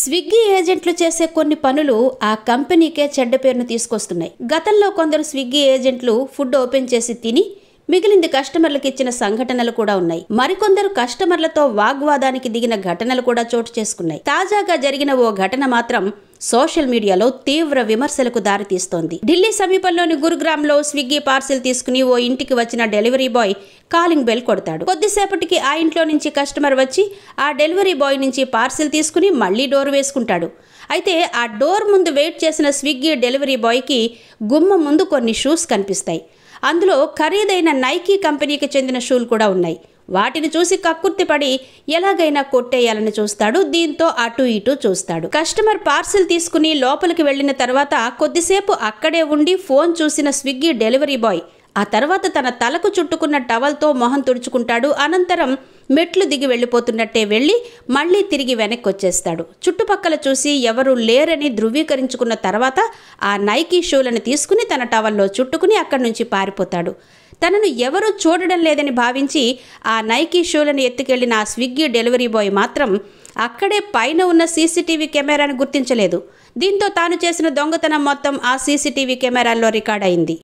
Swiggy ఏజెంట్లు చేసే కొన్ని పనులు ఆ కంపెనీకే చెడ్డ పేరును తీసుకొస్తున్నాయి గతంలో కొందరు స్విగ్గీ ఏజెంట్లు ఫుడ్ ఓపెన్ చేసి తిని మిగిలింది కస్టమర్లకు ఇచ్చిన సంఘటనలు కూడా ఉన్నాయి మరికొందరు కస్టమర్లతో వాగ్వాదానికి దిగిన ఘటనలు కూడా చోటు చేసుకున్నాయి తాజాగా జరిగిన ఓ ఘటన మాత్రం సోషల్ మీడియాలో తీవ్ర విమర్శలకు దారితీస్తోంది ఢిల్లీ సమీపంలోని గురుగ్రామ్లో స్విగ్గీ పార్సిల్ తీసుకుని ఓ ఇంటికి వచ్చిన డెలివరీ బాయ్ కాలింగ్ బెల్ కొడతాడు కొద్దిసేపటికి ఆ ఇంట్లో నుంచి కస్టమర్ వచ్చి ఆ డెలివరీ బాయ్ నుంచి పార్సిల్ తీసుకుని మళ్లీ డోర్ వేసుకుంటాడు అయితే ఆ డోర్ ముందు వెయిట్ చేసిన స్విగ్గీ డెలివరీ బాయ్కి గుమ్మ ముందు కొన్ని షూస్ కనిపిస్తాయి అందులో ఖరీదైన నైకీ కంపెనీకి చెందిన షూలు కూడా ఉన్నాయి వాటిని చూసి కక్కుర్తిపడి ఎలాగైనా కొట్టేయాలని చూస్తాడు దీంతో అటు ఇటు చూస్తాడు కస్టమర్ పార్సిల్ తీసుకుని లోపలికి వెళ్లిన తర్వాత కొద్దిసేపు అక్కడే ఉండి ఫోన్ చూసిన స్విగ్గీ డెలివరీ బాయ్ ఆ తర్వాత తన తలకు చుట్టుకున్న టవల్తో మొహం తుడుచుకుంటాడు అనంతరం మెట్లు దిగి వెళ్ళిపోతున్నట్టే వెళ్ళి మళ్ళీ తిరిగి వెనక్కి వచ్చేస్తాడు చుట్టుపక్కల చూసి ఎవరు లేరని ధృవీకరించుకున్న తర్వాత ఆ నైకీ షూలను తీసుకుని తన టవల్లో చుట్టుకుని అక్కడి నుంచి పారిపోతాడు తనను ఎవరూ చూడడం లేదని భావించి ఆ నైకీ షూలను ఎత్తుకెళ్లిన ఆ స్విగ్గీ డెలివరీ బాయ్ మాత్రం అక్కడే పైన ఉన్న సీసీటీవీ కెమెరాను గుర్తించలేదు దీంతో తాను చేసిన దొంగతనం మొత్తం ఆ సీసీటీవీ కెమెరాల్లో రికార్డ్ అయింది